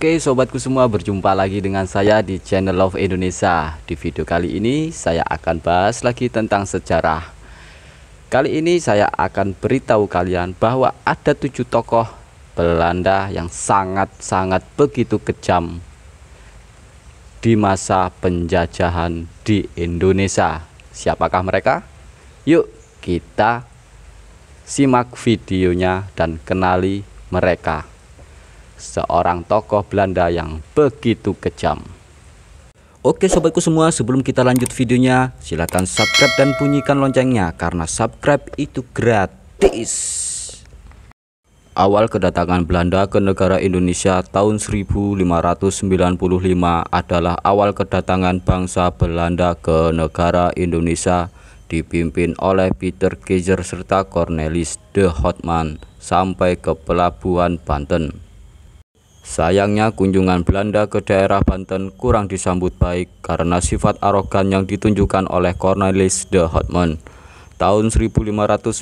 Oke sobatku semua berjumpa lagi dengan saya di channel Love Indonesia Di video kali ini saya akan bahas lagi tentang sejarah Kali ini saya akan beritahu kalian bahwa ada tujuh tokoh Belanda yang sangat-sangat begitu kejam Di masa penjajahan di Indonesia Siapakah mereka? Yuk kita simak videonya dan kenali mereka seorang tokoh Belanda yang begitu kejam. Oke sobatku semua sebelum kita lanjut videonya silahkan subscribe dan bunyikan loncengnya karena subscribe itu gratis Awal kedatangan Belanda ke negara Indonesia tahun 1595 adalah awal kedatangan bangsa Belanda ke negara Indonesia dipimpin oleh Peter Kaiser serta Cornelis de Houtman sampai ke pelabuhan Banten Sayangnya kunjungan Belanda ke daerah Banten kurang disambut baik karena sifat arogan yang ditunjukkan oleh Cornelis de Houtman. Tahun 1598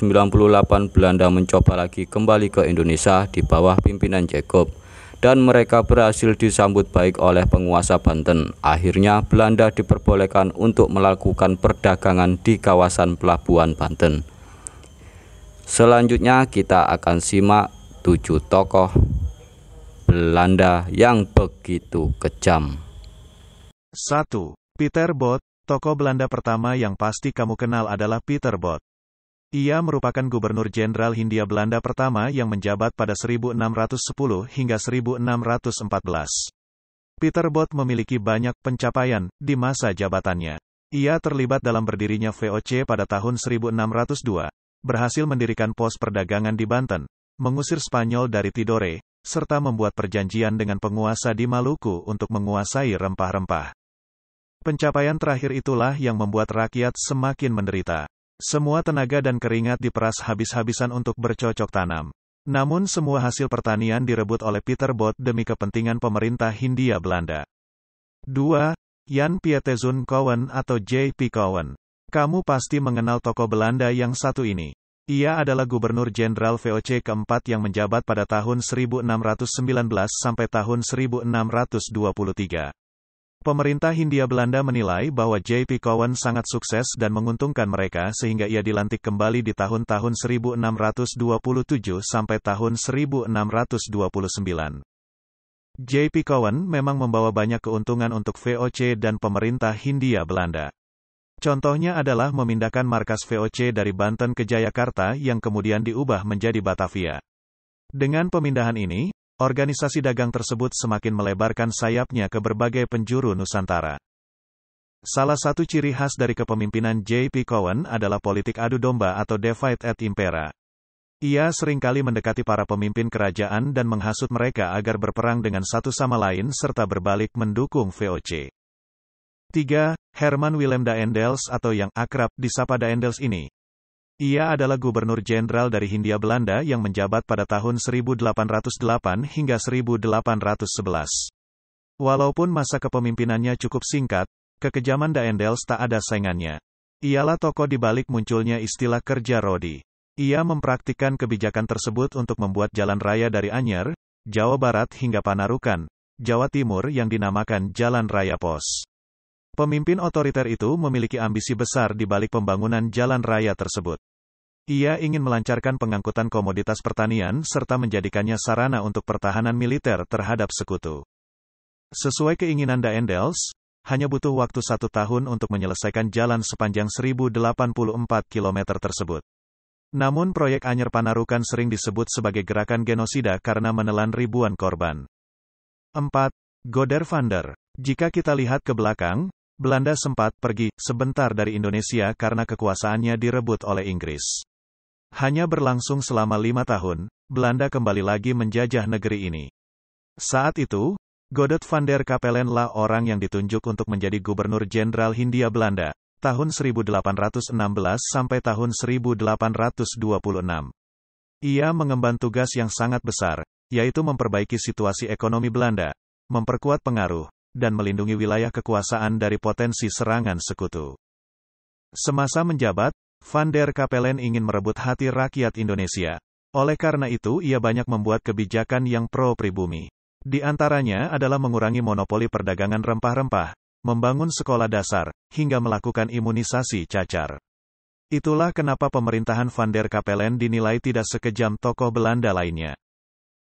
Belanda mencoba lagi kembali ke Indonesia di bawah pimpinan Jacob dan mereka berhasil disambut baik oleh penguasa Banten. Akhirnya Belanda diperbolehkan untuk melakukan perdagangan di kawasan pelabuhan Banten. Selanjutnya kita akan simak tujuh tokoh Belanda yang begitu kejam. 1. Peter Bot, tokoh Belanda pertama yang pasti kamu kenal adalah Peter Bot. Ia merupakan Gubernur Jenderal Hindia Belanda pertama yang menjabat pada 1610 hingga 1614. Peter Bot memiliki banyak pencapaian di masa jabatannya. Ia terlibat dalam berdirinya VOC pada tahun 1602, berhasil mendirikan pos perdagangan di Banten, mengusir Spanyol dari Tidore, serta membuat perjanjian dengan penguasa di Maluku untuk menguasai rempah-rempah. Pencapaian terakhir itulah yang membuat rakyat semakin menderita. Semua tenaga dan keringat diperas habis-habisan untuk bercocok tanam. Namun semua hasil pertanian direbut oleh Peter Bot demi kepentingan pemerintah Hindia Belanda. 2. Jan Pietezun Cowen atau J.P. Cowen. Kamu pasti mengenal tokoh Belanda yang satu ini. Ia adalah Gubernur Jenderal VOC keempat yang menjabat pada tahun 1619 sampai tahun 1623. Pemerintah Hindia Belanda menilai bahwa J.P. Cowan sangat sukses dan menguntungkan mereka sehingga ia dilantik kembali di tahun-tahun 1627 sampai tahun 1629. J.P. Cowan memang membawa banyak keuntungan untuk VOC dan pemerintah Hindia Belanda. Contohnya adalah memindahkan markas VOC dari Banten ke Jayakarta yang kemudian diubah menjadi Batavia. Dengan pemindahan ini, organisasi dagang tersebut semakin melebarkan sayapnya ke berbagai penjuru Nusantara. Salah satu ciri khas dari kepemimpinan J.P. Cowan adalah politik adu domba atau divide et impera. Ia seringkali mendekati para pemimpin kerajaan dan menghasut mereka agar berperang dengan satu sama lain serta berbalik mendukung VOC. 3. Herman Willem Daendels atau yang akrab disapa Daendels ini. Ia adalah gubernur jenderal dari Hindia Belanda yang menjabat pada tahun 1808 hingga 1811. Walaupun masa kepemimpinannya cukup singkat, kekejaman Daendels tak ada saingannya. Ialah tokoh di balik munculnya istilah kerja Rodi. Ia mempraktikkan kebijakan tersebut untuk membuat jalan raya dari Anyer, Jawa Barat hingga Panarukan, Jawa Timur yang dinamakan Jalan Raya Pos. Pemimpin otoriter itu memiliki ambisi besar di balik pembangunan jalan raya tersebut. Ia ingin melancarkan pengangkutan komoditas pertanian serta menjadikannya sarana untuk pertahanan militer terhadap sekutu. Sesuai keinginan Daendels, hanya butuh waktu satu tahun untuk menyelesaikan jalan sepanjang 1084 km tersebut. Namun proyek Anyer Panarukan sering disebut sebagai gerakan genosida karena menelan ribuan korban. 4. Goder Vander. Jika kita lihat ke belakang, Belanda sempat pergi sebentar dari Indonesia karena kekuasaannya direbut oleh Inggris. Hanya berlangsung selama lima tahun, Belanda kembali lagi menjajah negeri ini. Saat itu, Godot van der Kapellen lah orang yang ditunjuk untuk menjadi Gubernur Jenderal Hindia Belanda, tahun 1816 sampai tahun 1826. Ia mengemban tugas yang sangat besar, yaitu memperbaiki situasi ekonomi Belanda, memperkuat pengaruh, dan melindungi wilayah kekuasaan dari potensi serangan sekutu. Semasa menjabat, Van der Kapellen ingin merebut hati rakyat Indonesia. Oleh karena itu ia banyak membuat kebijakan yang pro-pribumi. Di antaranya adalah mengurangi monopoli perdagangan rempah-rempah, membangun sekolah dasar, hingga melakukan imunisasi cacar. Itulah kenapa pemerintahan Van der Kapellen dinilai tidak sekejam tokoh Belanda lainnya.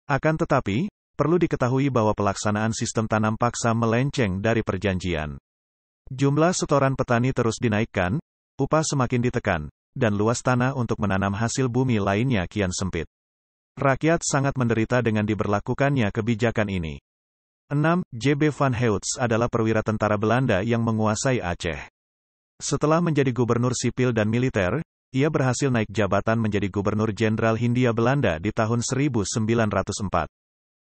Akan tetapi, perlu diketahui bahwa pelaksanaan sistem tanam paksa melenceng dari perjanjian. Jumlah setoran petani terus dinaikkan, upah semakin ditekan, dan luas tanah untuk menanam hasil bumi lainnya kian sempit. Rakyat sangat menderita dengan diberlakukannya kebijakan ini. 6. JB van Heuts adalah perwira tentara Belanda yang menguasai Aceh. Setelah menjadi gubernur sipil dan militer, ia berhasil naik jabatan menjadi gubernur jenderal Hindia Belanda di tahun 1904.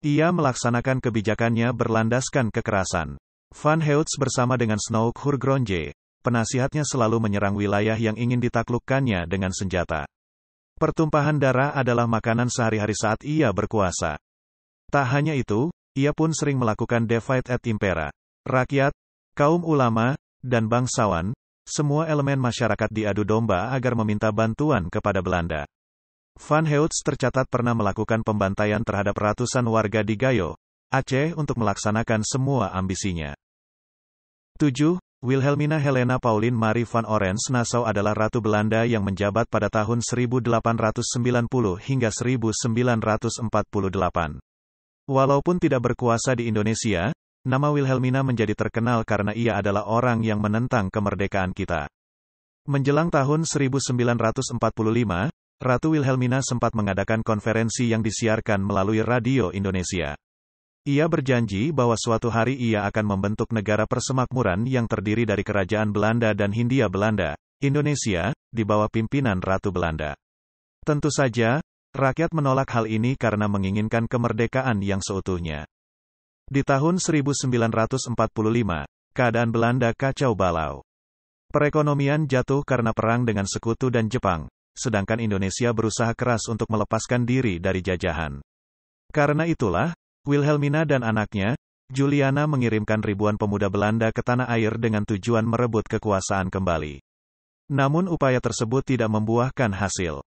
Ia melaksanakan kebijakannya berlandaskan kekerasan. Van Heuts bersama dengan Snow Hurgronje, penasihatnya selalu menyerang wilayah yang ingin ditaklukkannya dengan senjata. Pertumpahan darah adalah makanan sehari-hari saat ia berkuasa. Tak hanya itu, ia pun sering melakukan divide at impera. Rakyat, kaum ulama, dan bangsawan, semua elemen masyarakat diadu domba agar meminta bantuan kepada Belanda. Van Heuts tercatat pernah melakukan pembantaian terhadap ratusan warga di Gayo, Aceh untuk melaksanakan semua ambisinya. 7. Wilhelmina Helena Pauline Marie van Orens Nassau adalah ratu Belanda yang menjabat pada tahun 1890 hingga 1948. Walaupun tidak berkuasa di Indonesia, nama Wilhelmina menjadi terkenal karena ia adalah orang yang menentang kemerdekaan kita. Menjelang tahun 1945, Ratu Wilhelmina sempat mengadakan konferensi yang disiarkan melalui Radio Indonesia. Ia berjanji bahwa suatu hari ia akan membentuk negara persemakmuran yang terdiri dari kerajaan Belanda dan Hindia Belanda, Indonesia, di bawah pimpinan Ratu Belanda. Tentu saja, rakyat menolak hal ini karena menginginkan kemerdekaan yang seutuhnya. Di tahun 1945, keadaan Belanda kacau balau. Perekonomian jatuh karena perang dengan sekutu dan Jepang, sedangkan Indonesia berusaha keras untuk melepaskan diri dari jajahan. Karena itulah, Wilhelmina dan anaknya, Juliana mengirimkan ribuan pemuda Belanda ke tanah air dengan tujuan merebut kekuasaan kembali. Namun upaya tersebut tidak membuahkan hasil.